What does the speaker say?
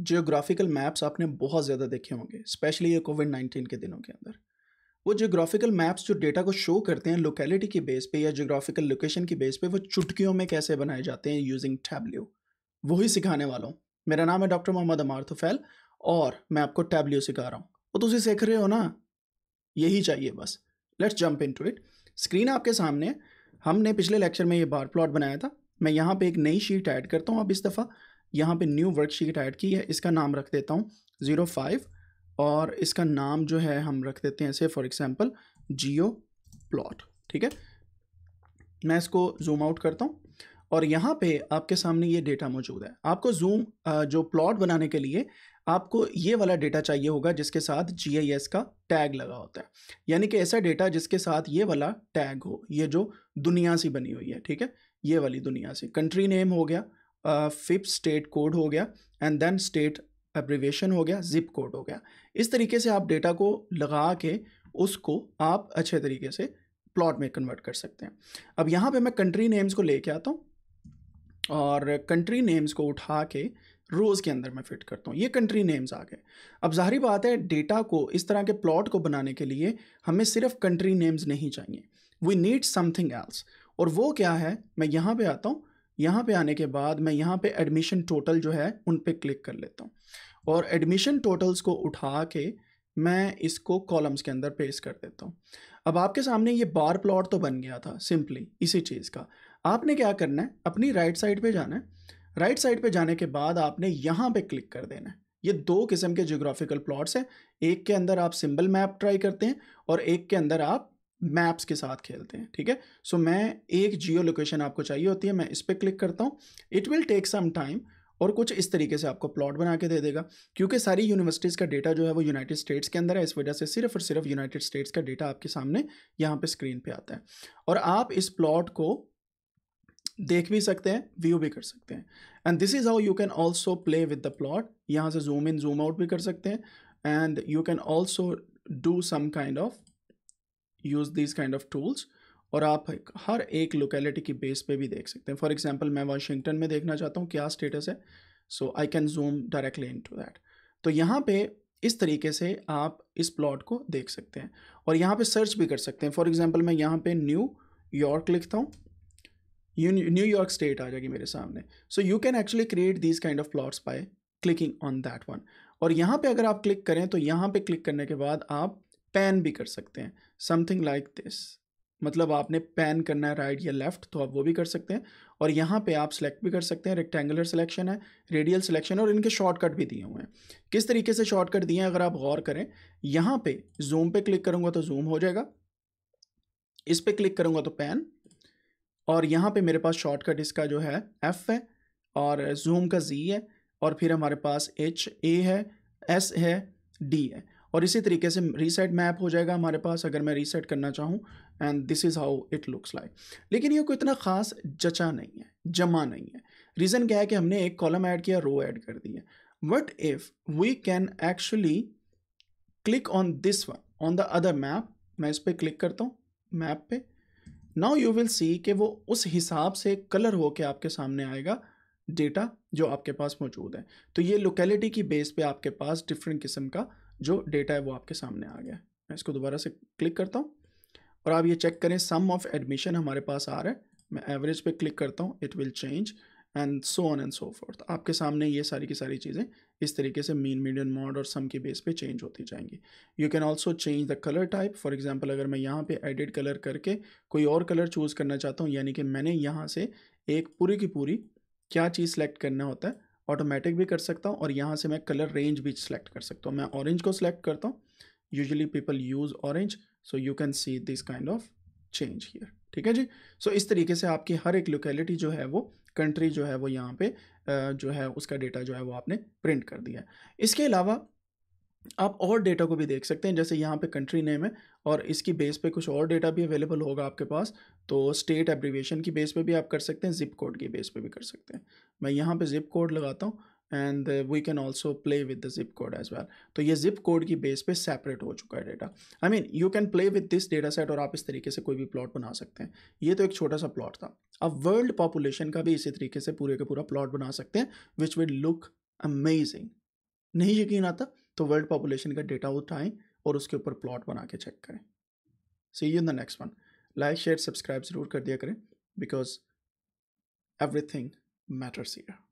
geographical maps आपने बहुत ज़्यादा देखे होंगे स्पेशली ये कोविड नाइन्टीन के दिनों के अंदर वो जियोग्राफिकल मैप्स जो डेटा को शो करते हैं लोकेलिटी की बेस पे या जियोग्राफिकल लोकेशन की बेस पे वो चुटकियों में कैसे बनाए जाते हैं यूजिंग टैबल्यू वही सिखाने वाला हूँ मेरा नाम है डॉक्टर मोहम्मद अमार तुफैल और मैं आपको टैबल्यू सिखा रहा हूँ वो तुम तो सीख रहे हो ना यही चाहिए बस let's jump into it screen आपके सामने हमने पिछले लेक्चर में ये बार प्लॉट बनाया था मैं यहाँ पे एक नई शीट ऐड करता हूँ अब इस दफ़ा यहाँ पे न्यू वर्कशीट ऐड की है इसका नाम रख देता हूँ ज़ीरो फाइव और इसका नाम जो है हम रख देते हैं ऐसे फॉर एग्ज़ाम्पल जियो प्लॉट ठीक है मैं इसको जूम आउट करता हूँ और यहाँ पे आपके सामने ये डेटा मौजूद है आपको जूम जो प्लॉट बनाने के लिए आपको ये वाला डेटा चाहिए होगा जिसके साथ जी का टैग लगा होता है यानी कि ऐसा डेटा जिसके साथ ये वाला टैग हो ये जो दुनिया सी बनी हुई है ठीक है ये वाली दुनिया सी कंट्री नेम हो गया फिप स्टेट कोड हो गया एंड देन स्टेट एब्रिवेशन हो गया जिप कोड हो गया इस तरीके से आप डेटा को लगा के उसको आप अच्छे तरीके से प्लॉट में कन्वर्ट कर सकते हैं अब यहाँ पे मैं कंट्री नेम्स को लेके आता हूँ और कंट्री नेम्स को उठा के रोज़ के अंदर मैं फिट करता हूँ ये कंट्री नेम्स आ गए अब जाहरी बात है डेटा को इस तरह के प्लॉट को बनाने के लिए हमें सिर्फ कंट्री नेम्स नहीं चाहिए वी नीड समथिंग एल्स और वो क्या है मैं यहाँ पे आता हूँ यहाँ पे आने के बाद मैं यहाँ पे एडमिशन टोटल जो है उन पर क्लिक कर लेता हूँ और एडमिशन टोटल्स को उठा के मैं इसको कॉलम्स के अंदर पेश कर देता हूँ अब आपके सामने ये बार प्लॉट तो बन गया था सिंपली इसी चीज़ का आपने क्या करना है अपनी राइट साइड पे जाना है राइट साइड पे जाने के बाद आपने यहाँ पे क्लिक कर देना है ये दो किस्म के जोग्राफिकल प्लॉट्स हैं एक के अंदर आप सिंबल मैप ट्राई करते हैं और एक के अंदर आप मैप्स के साथ खेलते हैं ठीक है सो so, मैं एक जियो लोकेशन आपको चाहिए होती है मैं इस पर क्लिक करता हूँ it will take some time और कुछ इस तरीके से आपको प्लॉट बना के दे देगा क्योंकि सारी यूनिवर्सिटीज़ का डेटा जो है वो यूनाइटेड स्टेट्स के अंदर है इस वजह से सिर्फ और सिर्फ यूनाइटेड स्टेट्स का डेटा आपके सामने यहाँ पे स्क्रीन पे आता है और आप इस प्लॉट को देख भी सकते हैं व्यू भी कर सकते हैं and this is how you can also play with the plot यहाँ से जूम इन जूम आउट भी कर सकते हैं and you can also do some kind of use this kind of tools और आप हर एक लोकेलिटी की बेस पे भी देख सकते हैं फॉर एग्जांपल मैं वाशिंगटन में देखना चाहता हूँ क्या स्टेटस है so I can zoom directly into that तो यहाँ पे इस तरीके से आप इस प्लॉट को देख सकते हैं और यहाँ पे सर्च भी कर सकते हैं फॉर एग्जांपल मैं यहाँ पे न्यू यॉर्क लिखता हूँ न्यू यॉर्क स्टेट आ जाएगी मेरे सामने so you can actually create these kind of plots by clicking on that one और यहाँ पे अगर आप क्लिक करें तो यहाँ पे क्लिक करने के बाद आप पैन भी कर सकते हैं समथिंग लाइक दिस मतलब आपने पैन करना है राइट या लेफ़्ट तो आप वो भी कर सकते हैं और यहाँ पे आप सिलेक्ट भी कर सकते हैं रेक्टेंगुलर सिलेक्शन है रेडियल सिलेक्शन है और इनके शॉर्टकट भी दिए हुए हैं किस तरीके से शॉर्टकट दिए हैं अगर आप गौर करें यहाँ पे जूम पे क्लिक करूँगा तो जूम हो जाएगा इस पर क्लिक करूँगा तो पैन और यहाँ पर मेरे पास शॉर्टकट इसका जो है एफ़ है और जूम का जी है और फिर हमारे पास एच ए है एस है डी है और इसी तरीके से रीसेट मैप हो जाएगा हमारे पास अगर मैं रीसेट करना चाहूँ and this is how it looks like लेकिन ये कोई इतना ख़ास जचा नहीं है जमा नहीं है रीज़न क्या है कि हमने एक कॉलम ऐड किया रो ऐड कर दी है what if we can actually click on this one on the other map मैं इस पर क्लिक करता हूँ मैप पे नाउ यू विल सी कि वो उस हिसाब से कलर होके आपके सामने आएगा डेटा जो आपके पास मौजूद है तो ये लोकेलिटी की बेस पे आपके पास डिफरेंट किस्म का जो डेटा है वो आपके सामने आ गया मैं इसको दोबारा से क्लिक करता हूँ और आप ये चेक करें सम ऑफ एडमिशन हमारे पास आ रहा है मैं एवरेज पे क्लिक करता हूँ it will change and so on and so forth आपके सामने ये सारी की सारी चीज़ें इस तरीके से मीन मीडियन मॉड और सम के बेस पे चेंज होती जाएंगी you can also change the colour type for example अगर मैं यहाँ पे एडिट कलर करके कोई और कलर चूज़ करना चाहता हूँ यानी कि मैंने यहाँ से एक पूरी की पूरी क्या चीज़ सेलेक्ट करना होता है ऑटोमेटिक भी कर सकता हूँ और यहाँ से मैं कलर रेंज भी सिलेक्ट कर सकता हूँ मैं ऑरेंज को सिलेक्ट करता हूँ usually people use orange so you can see this kind of change here ठीक है जी सो so, इस तरीके से आपकी हर एक लोकेलिटी जो है वो कंट्री जो है वो यहाँ पे जो है उसका डेटा जो है वो आपने प्रिंट कर दिया है इसके अलावा आप और डेटा को भी देख सकते हैं जैसे यहाँ पे कंट्री नेम है और इसकी बेस पे कुछ और डेटा भी अवेलेबल होगा आपके पास तो स्टेट एब्रीवेशन की बेस पे भी आप कर सकते हैं जिप कोड की बेस पे भी कर सकते हैं मैं यहाँ पे जिप कोड लगाता हूँ and we can also play with the zip code as well तो ये जिप कोड की बेस पे सेपरेट हो चुका है data I mean you can play with this data set और आप इस तरीके से कोई भी प्लॉट बना सकते हैं ये तो एक छोटा सा प्लॉट था अब वर्ल्ड पॉपुलेशन का भी इसी तरीके से पूरे का पूरा प्लॉट बना सकते हैं विच विड लुक अमेजिंग नहीं यकीन आता तो वर्ल्ड पॉपुलेशन का डेटा उठाएं और उसके ऊपर प्लॉट बना के चेक करें see you in the next one like share subscribe ज़रूर कर दिया करें बिकॉज एवरीथिंग मैटर्स यू